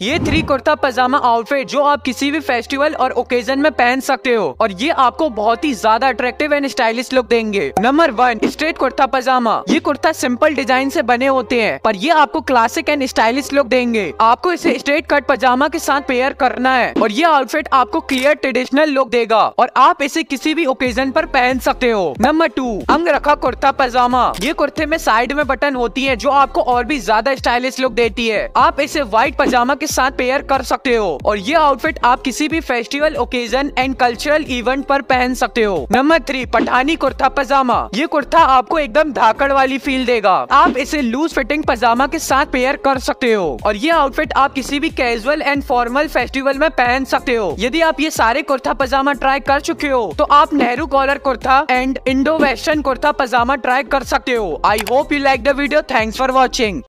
ये थ्री कुर्ता पजामा आउटफिट जो आप किसी भी फेस्टिवल और ओकेजन में पहन सकते हो और ये आपको बहुत ही ज्यादा अट्रैक्टिव एंड स्टाइलिश लुक देंगे number one straight kurta pyjama ये कुर्ता सिंपल डिजाइन से बने होते हैं पर ये आपको क्लासिक एंड स्टाइलिश लुक देंगे आपको इसे स्ट्रेट कट पजामा के साथ पेयर करना है और ये आउटफिट आपको क्लियर ट्रेडिशनल लुक देगा और आप इसे किसी भी ओकेजन पर पहन सकते हो नंबर टू अंग रखा कुर्ता पजामा ये कुर्ते में साइड में बटन होती है जो आपको और भी ज्यादा स्टाइलिश लुक देती है आप इसे व्हाइट पजामा के साथ पेयर कर सकते हो और ये आउटफिट आप किसी भी festival occasion and cultural event पर पहन सकते हो नंबर थ्री पठानी कुर्ता पजामा ये कुर्ता आपको एकदम धाकड़ वाली फील देगा आप इसे लूज फिटिंग पजामा के साथ पेयर कर सकते हो और ये आउटफिट आप किसी भी कैजुअल एंड फॉर्मल फेस्टिवल में पहन सकते हो यदि आप ये सारे कुर्ता पजामा ट्राई कर चुके हो तो आप Nehru collar kurta and Indo western kurta pyjama try कर सकते हो I hope you like the video thanks for watching